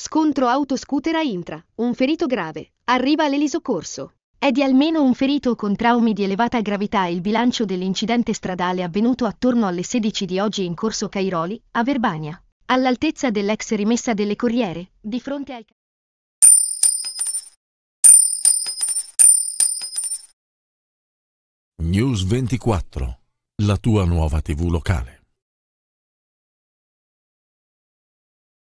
Scontro autoscooter a Intra, un ferito grave, arriva all'elisocorso. È di almeno un ferito con traumi di elevata gravità il bilancio dell'incidente stradale avvenuto attorno alle 16 di oggi in corso Cairoli, a Verbania, all'altezza dell'ex rimessa delle Corriere, di fronte al... News 24, la tua nuova tv locale.